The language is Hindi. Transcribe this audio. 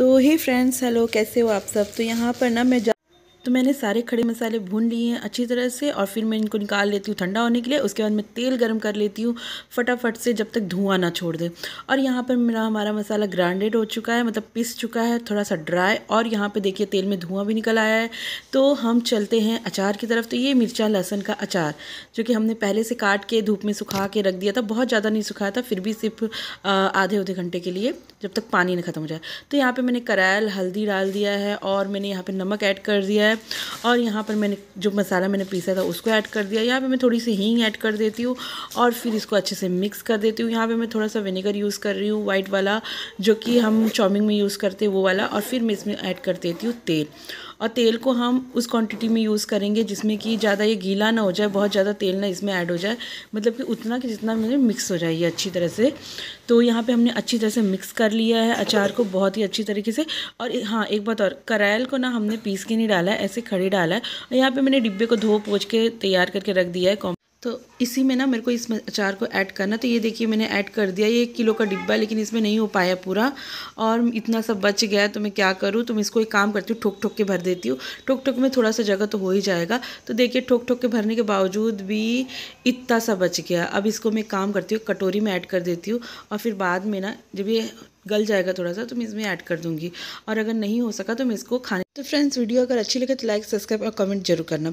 तो हे फ्रेंड्स हेलो कैसे हो आप सब तो यहाँ पर ना मैं तो मैंने सारे खड़े मसाले भून लिए हैं अच्छी तरह से और फिर मैं इनको निकाल लेती हूँ ठंडा होने के लिए उसके बाद मैं तेल गर्म कर लेती हूँ फटाफट से जब तक धुआं ना छोड़ दे और यहाँ पर मेरा हमारा मसाला ग्रांडेड हो चुका है मतलब पिस चुका है थोड़ा सा ड्राई और यहाँ पर देखिए तेल में धुआँ भी निकल आया है तो हम चलते हैं अचार की तरफ तो ये मिर्चा लहसन का अचार जो कि हमने पहले से काट के धूप में सुखा के रख दिया था बहुत ज़्यादा नहीं सुखाया था फिर भी सिर्फ आधे उधे घंटे के लिए जब तक पानी ना ख़त्म हो जाए तो यहाँ पर मैंने करायल हल्दी डाल दिया है और मैंने यहाँ पर नमक ऐड कर दिया है है और यहाँ पर मैंने जो मसाला मैंने पीसा था उसको ऐड कर दिया यहाँ पे मैं थोड़ी सी हींग ऐड कर देती हूँ और फिर इसको अच्छे से मिक्स कर देती हूँ यहाँ पे मैं थोड़ा सा विनेगर यूज़ कर रही हूँ वाइट वाला जो कि हम चाउमिन में यूज़ करते हैं वो वाला और फिर मैं इसमें ऐड कर देती हूँ तेल और तेल को हम उस क्वांटिटी में यूज़ करेंगे जिसमें कि ज़्यादा ये गीला ना हो जाए बहुत ज़्यादा तेल ना इसमें ऐड हो जाए मतलब कि उतना कि जितना मेरे मिक्स हो जाए ये अच्छी तरह से तो यहाँ पे हमने अच्छी तरह से मिक्स कर लिया है अचार को बहुत ही अच्छी तरीके से और हाँ एक बात और करायल को ना हमने पीस के नहीं डाला है ऐसे खड़े डाला है और यहाँ पर मैंने डिब्बे को धो पोछ के तैयार करके रख दिया है तो इसी में ना मेरे को इस अचार को ऐड करना तो ये देखिए मैंने ऐड कर दिया ये एक किलो का डिब्बा लेकिन इसमें नहीं हो पाया पूरा और इतना सब बच गया तो मैं क्या करूँ तो मैं इसको एक काम करती हूँ ठोक ठोक के भर देती हूँ ठोक ठोक में थोड़ा सा जगह तो हो ही जाएगा तो देखिए ठोक ठोक के भरने के बावजूद भी इतना सा बच गया अब इसको मैं काम करती हूँ कटोरी में ऐड कर देती हूँ और फिर बाद में ना जब ये गल जाएगा थोड़ा सा तो मैं इसमें ऐड कर दूँगी और अगर नहीं हो सका तो मैं इसको खाने तो फ्रेंड्स वीडियो अगर अच्छी लगे तो लाइक सब्सक्राइब और कमेंट जरूर करना